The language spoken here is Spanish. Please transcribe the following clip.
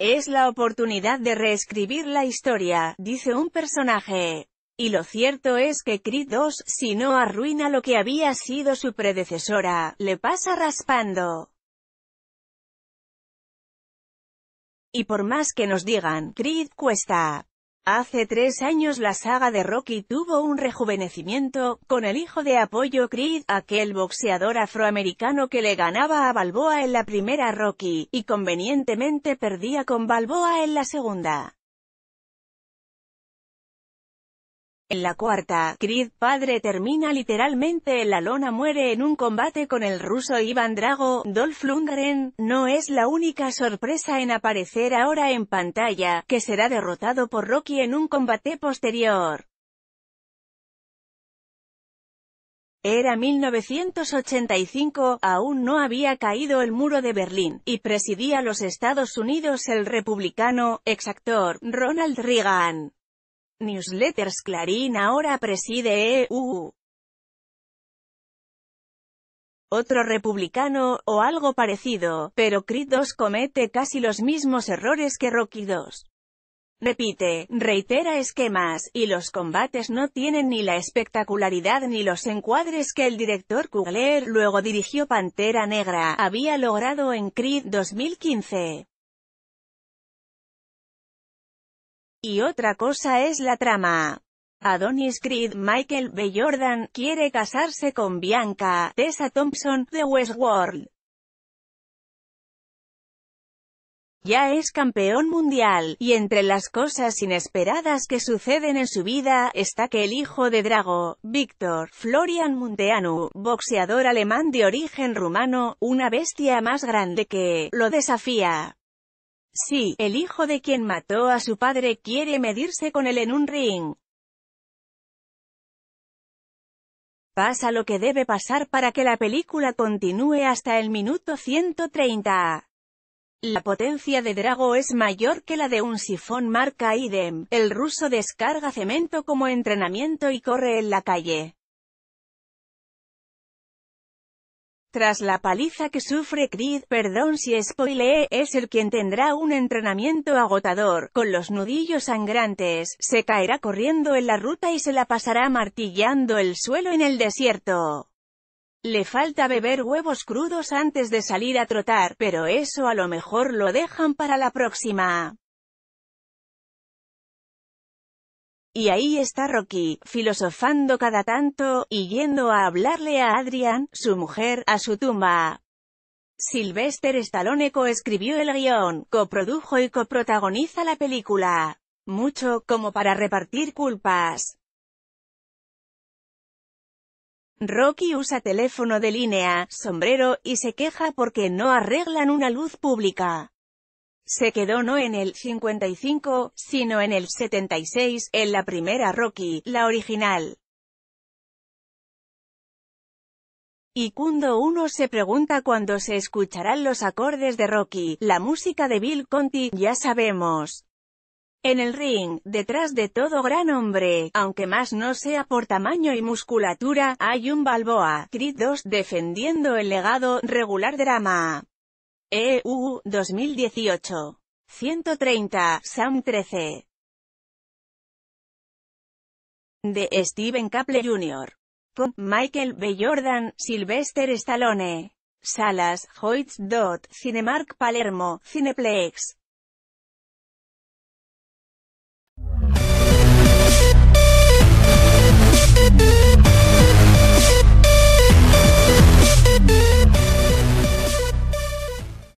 Es la oportunidad de reescribir la historia, dice un personaje. Y lo cierto es que Creed 2, si no arruina lo que había sido su predecesora, le pasa raspando. Y por más que nos digan, Creed cuesta, Hace tres años la saga de Rocky tuvo un rejuvenecimiento, con el hijo de apoyo Creed, aquel boxeador afroamericano que le ganaba a Balboa en la primera Rocky, y convenientemente perdía con Balboa en la segunda. En la cuarta, Creed padre termina literalmente en la lona muere en un combate con el ruso Iván Drago, Dolph Lundgren, no es la única sorpresa en aparecer ahora en pantalla, que será derrotado por Rocky en un combate posterior. Era 1985, aún no había caído el muro de Berlín, y presidía los Estados Unidos el republicano, exactor, Ronald Reagan. Newsletters Clarín ahora preside EU. Otro republicano, o algo parecido, pero Creed 2 comete casi los mismos errores que Rocky II. Repite, reitera esquemas, y los combates no tienen ni la espectacularidad ni los encuadres que el director Kugler luego dirigió Pantera Negra, había logrado en Creed 2015. Y otra cosa es la trama. Adonis Creed Michael B. Jordan quiere casarse con Bianca, Tessa Thompson, de Westworld. ya es campeón mundial, y entre las cosas inesperadas que suceden en su vida, está que el hijo de Drago, Víctor, Florian Munteanu, boxeador alemán de origen rumano, una bestia más grande que, lo desafía. Sí, el hijo de quien mató a su padre quiere medirse con él en un ring. Pasa lo que debe pasar para que la película continúe hasta el minuto 130. La potencia de Drago es mayor que la de un sifón marca IDEM. El ruso descarga cemento como entrenamiento y corre en la calle. Tras la paliza que sufre Creed, perdón si spoilee, es el quien tendrá un entrenamiento agotador, con los nudillos sangrantes, se caerá corriendo en la ruta y se la pasará martillando el suelo en el desierto. Le falta beber huevos crudos antes de salir a trotar, pero eso a lo mejor lo dejan para la próxima. Y ahí está Rocky, filosofando cada tanto, y yendo a hablarle a Adrian, su mujer, a su tumba. Sylvester Stallone coescribió el guión, coprodujo y coprotagoniza la película. Mucho, como para repartir culpas. Rocky usa teléfono de línea, sombrero, y se queja porque no arreglan una luz pública se quedó no en el 55, sino en el 76, en la primera Rocky, la original. Y cuando uno se pregunta cuándo se escucharán los acordes de Rocky, la música de Bill Conti, ya sabemos. En el ring, detrás de todo gran hombre, aunque más no sea por tamaño y musculatura, hay un Balboa, Creed 2, defendiendo el legado, regular drama. EU, 2018. 130, Sam 13. De Steven Caple Jr. Con Michael B. Jordan, Sylvester Stallone. Salas, Hoyts. Cinemark Palermo, Cineplex.